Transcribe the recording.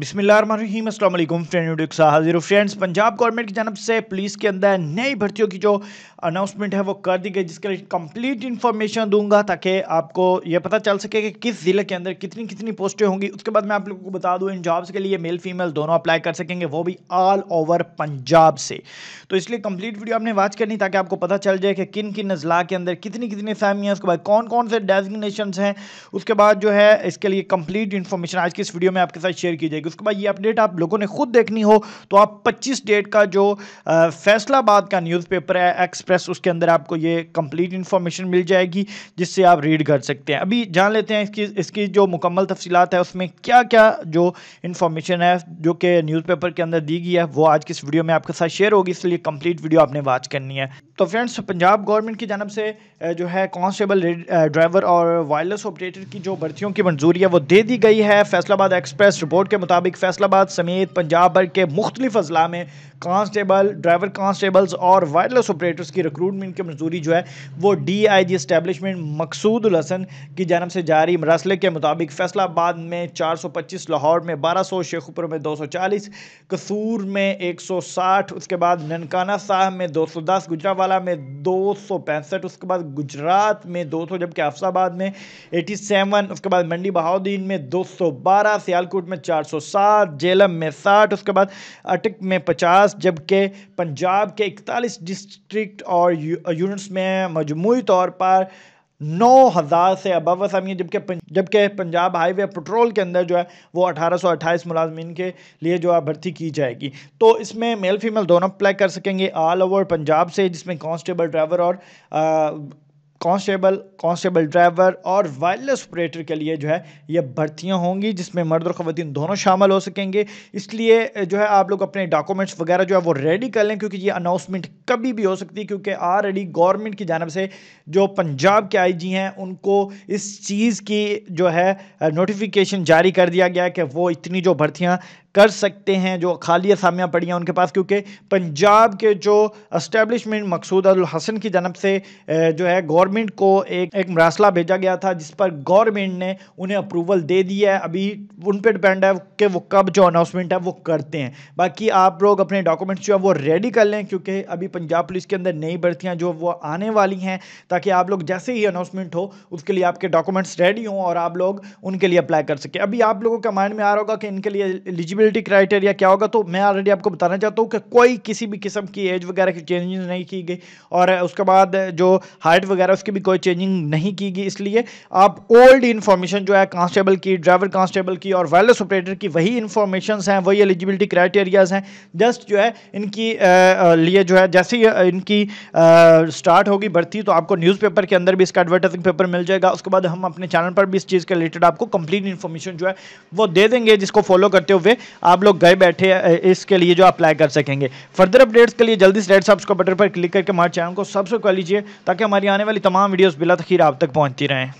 बिसमीम हाजिर friends Punjab government की जानब से पुलिस के अंदर नई भर्तियों की जो अनाउंसमेंट है वो कर दी गई जिसके लिए कंप्लीट इन्फॉर्मेशन दूंगा ताकि आपको ये पता चल सके कि किस ज़िले के अंदर कितनी कितनी पोस्टें होंगी उसके बाद मैं आप लोगों को बता दूं इन जॉब्स के लिए मेल फीमेल दोनों अप्लाई कर सकेंगे वो भी ऑल ओवर पंजाब से तो इसलिए कंप्लीट वीडियो आपने वॉच करनी ताकि आपको पता चल जाए कि किन किन अजला के अंदर कितनी कितनी फैमिली उसके बाद कौन कौन से डेजिग्नेशन हैं उसके बाद जो है इसके लिए कंप्लीट इन्फॉर्मेशन आज की इस वीडियो में आपके साथ शेयर की जाएगी उसके बाद ये अपडेट आप लोगों ने खुद देखनी हो तो आप पच्चीस डेट का जो फैसलाबाद का न्यूज़पेपर है एक्सप्रेस उसके अंदर आपको ये कंप्लीट इन्फॉर्मेशन मिल जाएगी जिससे आप रीड कर सकते हैं अभी जान लेते हैं इसकी इसकी जो मुकम्मल तफसीत है उसमें क्या क्या जो इन्फॉर्मेशन है जो कि न्यूज़पेपर के अंदर दी गई है वो आज की इस वीडियो में आपके साथ शेयर होगी इसलिए कंप्लीट वीडियो आपने वाच करनी है तो फ्रेंड्स पंजाब गवर्नमेंट की जानब से जो है कांस्टेबल ड्राइवर और वायरलेस ऑपरेटर की जो भर्तियों की मंजूरी है वो दे दी गई है फैसलाबाद एक्सप्रेस रिपोर्ट के मुताबिक मुताबिक फैसलाबाद समेत पंजाब भर के मुख्तलिफ अजला में कांस्टेबल ड्राइवर कांस्टेबल्स और वायरलेस ऑपरेटर्स की रिक्रूटमेंट की मंजूरी जो है वो D I G establishment Maqsood Hasan की जानब से जारी मरसले के मुताबिक फैसलाबाद में चार सौ पच्चीस लाहौर में बारह सौ शेखपुर में दो सौ चालीस कसूर में एक सौ साठ उसके बाद ननकाना साहब में दो सौ दस गुजरावाला में दो सौ पैंसठ उसके बाद गुजरात में दो सौ जबकि अफसाबाद में एटी सेवन उसके बाद मंडी बहाउद्दीन में दो सौ बारह सियालकोट में चार सौ सात जेलम में साठ उसके बाद अटक में पचास जबकि पंजाब के इकतालीस डिस्ट्रिक्ट और यूनिट्स में मजमू तौर पर नौ हज़ार से अबव असामी जबकि जबकि पंजाब हाईवे पेट्रोल के अंदर जो है वो अठारह सौ अट्ठाईस मुलाजमीन के लिए जो है भर्ती की जाएगी तो इसमें मेल फीमेल दोनों अप्लाई कर सकेंगे ऑल ओवर पंजाब से जिसमें कांस्टेबल ड्राइवर और आ, कांस्टेबल कांस्टेबल ड्राइवर और वायरलेस ऑपरेटर के लिए जो है ये भर्तियाँ होंगी जिसमें मर्द और ख़वान दोनों शामिल हो सकेंगे इसलिए जो है आप लोग अपने डॉक्यूमेंट्स वगैरह जो है वो रेडी कर लें क्योंकि ये अनाउंसमेंट कभी भी हो सकती है क्योंकि ऑलरेडी गवर्नमेंट की जानब से जो पंजाब के आईजी हैं उनको इस चीज़ की जो है नोटिफिकेशन जारी कर दिया गया कि वो इतनी जो भर्तियाँ कर सकते हैं जो खाली असामियाँ पड़ी हैं उनके पास क्योंकि पंजाब के जो इस्टेब्लिशमेंट मकसूद हसन की जनब से जो है गवर्नमेंट को एक एक मरासला भेजा गया था जिस पर गवर्नमेंट ने उन्हें अप्रूवल दे दिया है अभी उन पर डिपेंड है कि वो कब जो अनाउंसमेंट है वो करते हैं बाकी आप लोग अपने डॉक्यूमेंट्स जो है वो रेडी कर लें क्योंकि अभी पंजाब पुलिस के अंदर नई भर्तियाँ जो वो आने वाली हैं ताकि आप लोग जैसे ही अनाउंसमेंट हो उसके लिए आपके डॉक्यूमेंट्स रेडी हों और आप लोग उनके लिए अप्लाई कर सकें अभी आप लोगों का माइंड में आ रहा होगा कि इनके लिए एलिजिबल एलिजिबिलिटी क्राइटेरिया क्या होगा तो मैं ऑलरेडी आपको बताना चाहता हूँ कि कोई किसी भी किस्म की एज वगैरह की चेंजिंग नहीं की गई और उसके बाद जो हाइट वगैरह उसकी भी कोई चेंजिंग नहीं की गई इसलिए आप ओल्ड इन्फॉर्मेशन जो है कांस्टेबल की ड्राइवर कांस्टेबल की और वायरलेस ऑपरेटर की वही इन्फॉर्मेशन हैं वही एलिजिबिलिटी क्राइटेरियाज हैं जस्ट जो है इनकी लिए जो है जैसे ही इनकी स्टार्ट होगी भर्ती तो आपको न्यूज़पेपर के अंदर भी इसका एडवर्टाइजिंग पेपर मिल जाएगा उसके बाद हम अपने चैनल पर भी इस चीज़ के रिलेटेड आपको कंप्लीट इन्फॉर्मेशन जो है वो दे देंगे जिसको फॉलो करते हुए आप लोग गए बैठे इसके लिए जो अप्लाई कर सकेंगे फर्दर अपडेट्स के लिए जल्दी से रेड सब्सक्राइब बटन पर क्लिक करके हमारे चैनल को सब्सक्राइब कर लीजिए ताकि हमारी आने वाली तमाम वीडियोज़ बिला तखीर आप तक पहुँचती रहें